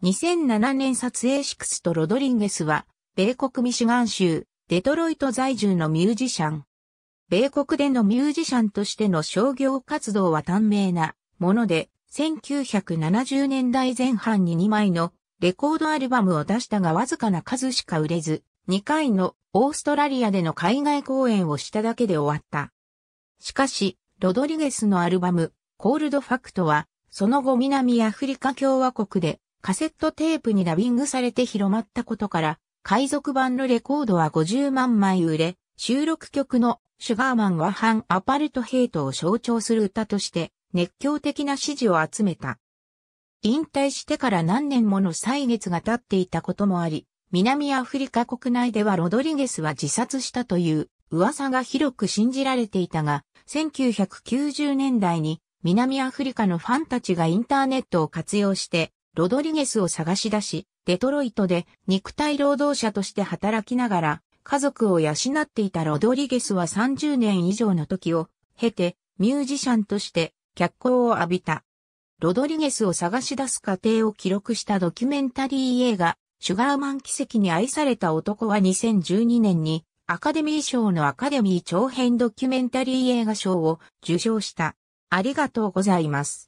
2007年撮影シクスとロドリンゲスは、米国ミシガン州、デトロイト在住のミュージシャン。米国でのミュージシャンとしての商業活動は短命なもので、1970年代前半に2枚のレコードアルバムを出したがわずかな数しか売れず、2回のオーストラリアでの海外公演をしただけで終わった。しかし、ロドリゲスのアルバム、コールドファクトは、その後南アフリカ共和国でカセットテープにダビングされて広まったことから、海賊版のレコードは50万枚売れ、収録曲のシュガーマンは反アパルトヘイトを象徴する歌として熱狂的な支持を集めた。引退してから何年もの歳月が経っていたこともあり、南アフリカ国内ではロドリゲスは自殺したという噂が広く信じられていたが、1990年代に南アフリカのファンたちがインターネットを活用してロドリゲスを探し出し、デトロイトで肉体労働者として働きながら、家族を養っていたロドリゲスは30年以上の時を経て、ミュージシャンとして脚光を浴びた。ロドリゲスを探し出す過程を記録したドキュメンタリー映画、シュガーマン奇跡に愛された男は2012年にアカデミー賞のアカデミー長編ドキュメンタリー映画賞を受賞した。ありがとうございます。